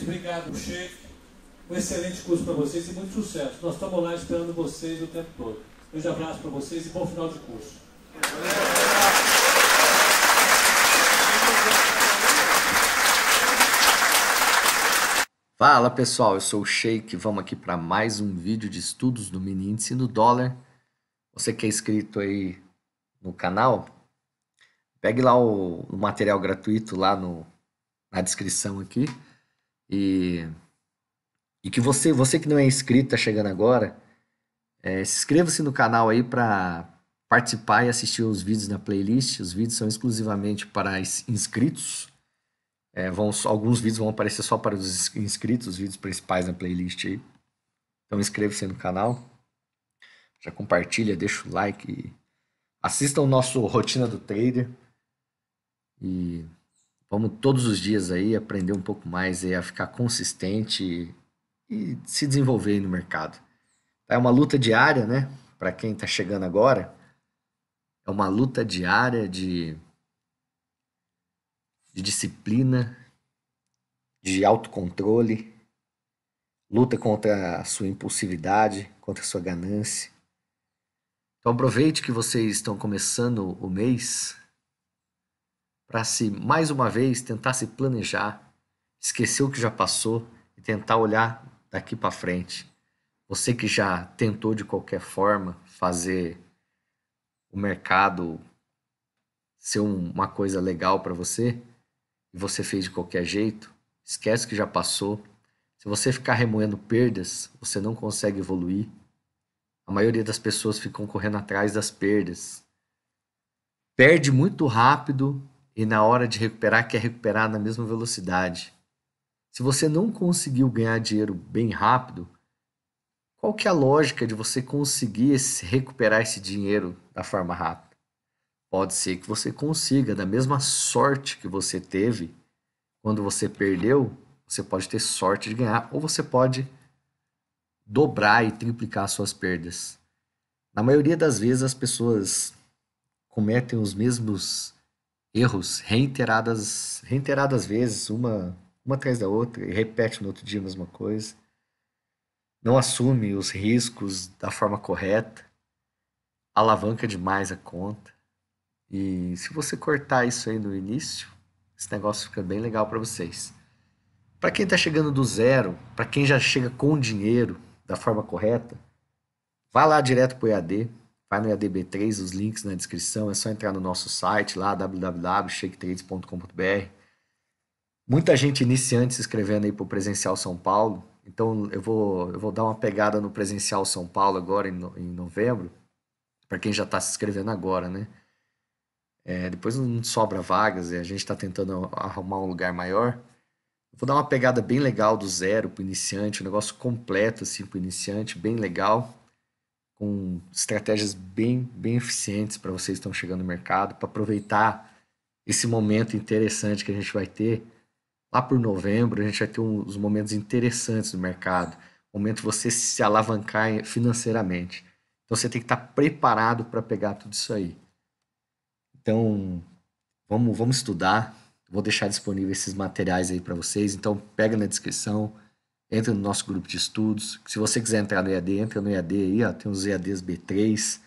Mas obrigado, Sheik. Um excelente curso para vocês e muito sucesso. Nós estamos lá esperando vocês o tempo todo. Um grande abraço para vocês e bom final de curso. Fala pessoal, eu sou o Sheik. Vamos aqui para mais um vídeo de estudos do Mini Índice no Dólar. Você que é inscrito aí no canal, pegue lá o, o material gratuito lá no, na descrição aqui. E, e que você, você que não é inscrito, tá chegando agora, é, se inscreva-se no canal aí para participar e assistir os vídeos na playlist. Os vídeos são exclusivamente para inscritos. É, vão, alguns vídeos vão aparecer só para os inscritos, os vídeos principais na playlist aí. Então inscreva-se no canal. Já compartilha, deixa o like. Assista o nosso Rotina do Trader. E Vamos todos os dias aí aprender um pouco mais a ficar consistente e, e se desenvolver no mercado. É uma luta diária, né? Para quem está chegando agora, é uma luta diária de, de disciplina, de autocontrole, luta contra a sua impulsividade, contra a sua ganância. Então aproveite que vocês estão começando o mês para se mais uma vez tentar se planejar, esquecer o que já passou e tentar olhar daqui para frente. Você que já tentou de qualquer forma fazer o mercado ser uma coisa legal para você e você fez de qualquer jeito, esquece o que já passou. Se você ficar remoendo perdas, você não consegue evoluir. A maioria das pessoas ficam correndo atrás das perdas. Perde muito rápido e na hora de recuperar quer recuperar na mesma velocidade. Se você não conseguiu ganhar dinheiro bem rápido, qual que é a lógica de você conseguir esse, recuperar esse dinheiro da forma rápida? Pode ser que você consiga, da mesma sorte que você teve quando você perdeu, você pode ter sorte de ganhar ou você pode dobrar e triplicar suas perdas. Na maioria das vezes as pessoas cometem os mesmos erros reiteradas, reiteradas vezes, uma, uma atrás da outra, e repete no outro dia a mesma coisa. Não assume os riscos da forma correta, alavanca demais a conta. E se você cortar isso aí no início, esse negócio fica bem legal para vocês. Para quem está chegando do zero, para quem já chega com dinheiro da forma correta, vá lá direto para o EAD, Vai no EADB3, os links na descrição, é só entrar no nosso site lá, www.shaketrades.com.br. Muita gente iniciante se inscrevendo aí para o Presencial São Paulo, então eu vou, eu vou dar uma pegada no Presencial São Paulo agora em, em novembro, para quem já está se inscrevendo agora, né? É, depois não sobra vagas e a gente está tentando arrumar um lugar maior. Vou dar uma pegada bem legal do zero para o iniciante, um negócio completo assim para o iniciante, bem legal com estratégias bem, bem eficientes para vocês que estão chegando no mercado, para aproveitar esse momento interessante que a gente vai ter. Lá por novembro, a gente vai ter uns momentos interessantes no mercado, momento você se alavancar financeiramente. Então você tem que estar tá preparado para pegar tudo isso aí. Então, vamos, vamos estudar. Vou deixar disponível esses materiais aí para vocês. Então, pega na descrição entra no nosso grupo de estudos. Se você quiser entrar no EAD, entra no EAD aí, ó, tem os EADs B3.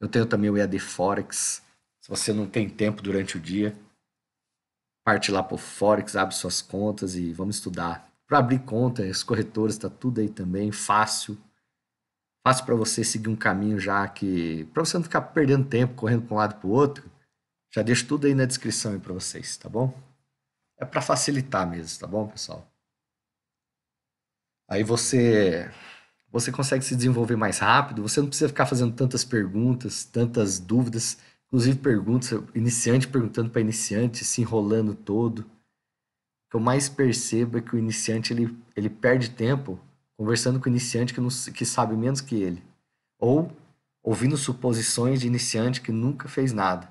Eu tenho também o EAD Forex. Se você não tem tempo durante o dia, parte lá pro Forex, abre suas contas e vamos estudar. Para abrir conta, os corretores, está tudo aí também, fácil. Fácil para você seguir um caminho já que. para você não ficar perdendo tempo correndo para um lado para o outro. Já deixo tudo aí na descrição para vocês, tá bom? É para facilitar mesmo, tá bom, pessoal? Aí você você consegue se desenvolver mais rápido, você não precisa ficar fazendo tantas perguntas, tantas dúvidas, inclusive perguntas, iniciante perguntando para iniciante, se enrolando todo. O que eu mais percebo é que o iniciante ele, ele perde tempo conversando com o iniciante que, não, que sabe menos que ele, ou ouvindo suposições de iniciante que nunca fez nada.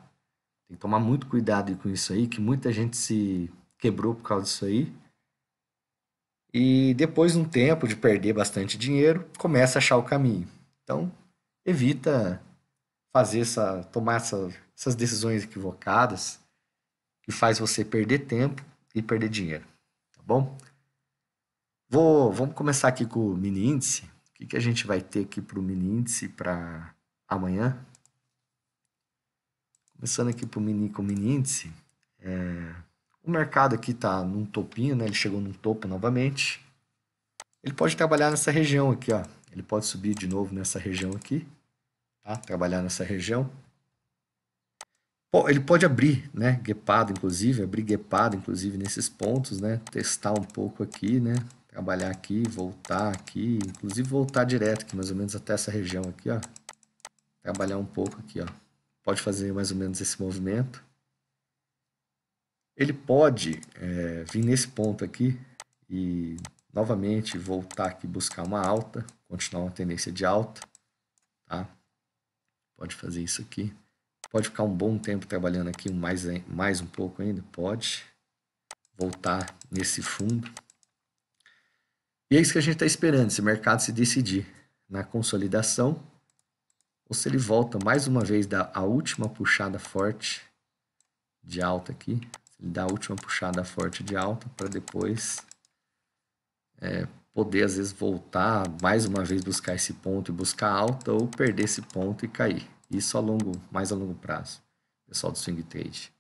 Tem que tomar muito cuidado com isso aí, que muita gente se quebrou por causa disso aí e depois de um tempo de perder bastante dinheiro, começa a achar o caminho. Então, evita fazer essa tomar essa, essas decisões equivocadas que faz você perder tempo e perder dinheiro, tá bom? Vou, vamos começar aqui com o mini índice. O que, que a gente vai ter aqui para o mini índice para amanhã? Começando aqui pro mini, com o mini índice. É... O mercado aqui está num topinho, né? ele chegou num topo novamente. Ele pode trabalhar nessa região aqui, ó. ele pode subir de novo nessa região aqui, tá? trabalhar nessa região. ele pode abrir, né? Guepado, inclusive, abrir guepado, inclusive, nesses pontos, né? Testar um pouco aqui, né? Trabalhar aqui, voltar aqui, inclusive voltar direto aqui, mais ou menos até essa região aqui, ó. Trabalhar um pouco aqui, ó. Pode fazer mais ou menos esse movimento. Ele pode é, vir nesse ponto aqui e novamente voltar aqui buscar uma alta, continuar uma tendência de alta, tá? Pode fazer isso aqui. Pode ficar um bom tempo trabalhando aqui, mais, mais um pouco ainda, pode. Voltar nesse fundo. E é isso que a gente está esperando, se o mercado se decidir na consolidação, ou se ele volta mais uma vez da a última puxada forte de alta aqui, dar a última puxada forte de alta para depois é, poder às vezes voltar mais uma vez buscar esse ponto e buscar alta ou perder esse ponto e cair. Isso a longo, mais a longo prazo, pessoal do swing trade.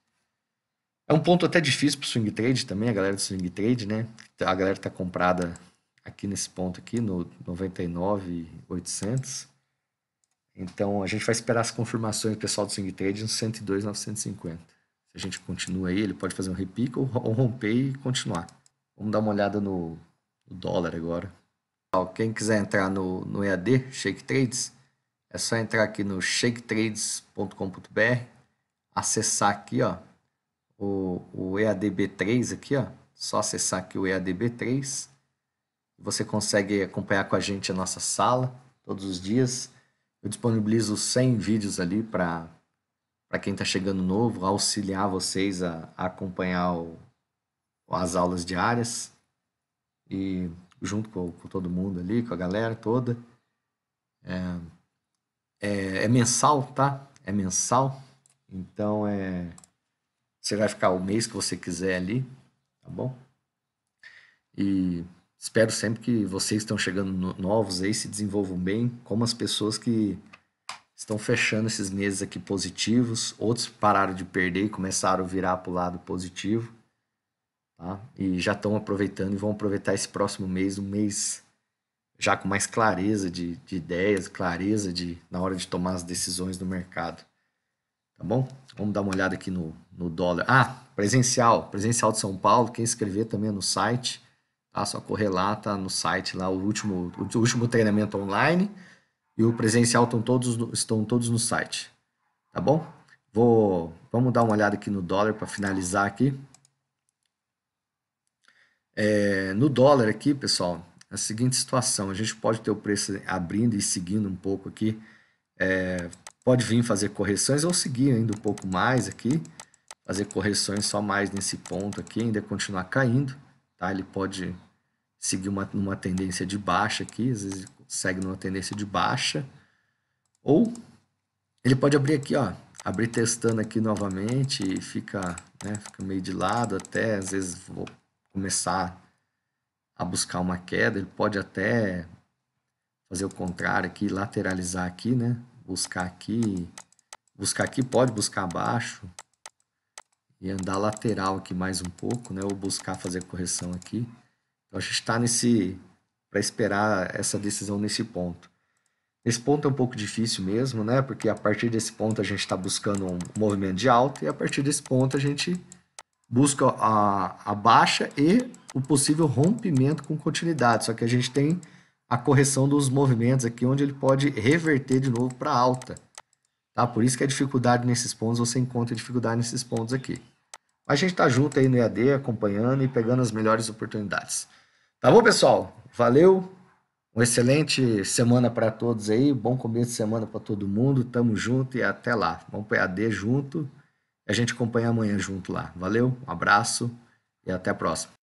É um ponto até difícil para o swing trade também, a galera do swing trade, né? A galera está comprada aqui nesse ponto aqui, no 99,800. Então a gente vai esperar as confirmações do pessoal do swing trade no 102,950 se a gente continua aí, ele pode fazer um repico ou, romper e continuar. Vamos dar uma olhada no, no dólar agora. Quem quiser entrar no, no EAD, Shake Trades, é só entrar aqui no shaketrades.com.br, acessar aqui ó, o, o EADB3 aqui, ó, só acessar aqui o EADB3. Você consegue acompanhar com a gente a nossa sala todos os dias. Eu disponibilizo 100 vídeos ali para para quem está chegando novo, auxiliar vocês a, a acompanhar o, as aulas diárias e junto com, com, todo mundo ali, com a galera toda. É, é, é, mensal, tá? É mensal. Então é você vai ficar o mês que você quiser ali, tá bom? E espero sempre que vocês estão chegando novos aí se desenvolvam bem, como as pessoas que estão fechando esses meses aqui positivos, outros pararam de perder e começaram a virar para o lado positivo. Tá? E já estão aproveitando e vão aproveitar esse próximo mês, um mês já com mais clareza de, de ideias, clareza de na hora de tomar as decisões do mercado. Tá bom? Vamos dar uma olhada aqui no, no dólar. Ah, presencial, presencial de São Paulo, quem escrever também é no site, tá? Só correr lá, tá no site lá o último, o último treinamento online e o presencial estão todos, no, estão todos no site, tá bom? Vou, vamos dar uma olhada aqui no dólar para finalizar aqui. É, no dólar aqui, pessoal, a seguinte situação, a gente pode ter o preço abrindo e seguindo um pouco aqui, é, pode vir fazer correções ou seguir ainda um pouco mais aqui, fazer correções só mais nesse ponto aqui, ainda continuar caindo, tá? Ele pode seguir uma, uma tendência de baixa aqui, às vezes segue numa tendência de baixa. Ou ele pode abrir aqui, ó, abrir testando aqui novamente e fica, né, fica meio de lado até, às vezes vou começar a buscar uma queda, ele pode até fazer o contrário aqui, lateralizar aqui, né, buscar aqui, buscar aqui, pode buscar abaixo e andar lateral aqui mais um pouco, né, ou buscar fazer correção aqui. Então a gente está nesse para esperar essa decisão nesse ponto. Esse ponto é um pouco difícil mesmo, né? Porque a partir desse ponto a gente está buscando um movimento de alta e a partir desse ponto a gente busca a, a baixa e o possível rompimento com continuidade. Só que a gente tem a correção dos movimentos aqui, onde ele pode reverter de novo para alta. Tá? Por isso que a é dificuldade nesses pontos, você encontra dificuldade nesses pontos aqui. A gente está junto aí no EAD, acompanhando e pegando as melhores oportunidades. Tá bom, pessoal? Valeu. Uma excelente semana para todos aí. Bom começo de semana para todo mundo. Tamo junto e até lá. Vamos para AD junto. A gente acompanha amanhã junto lá. Valeu, um abraço e até a próxima.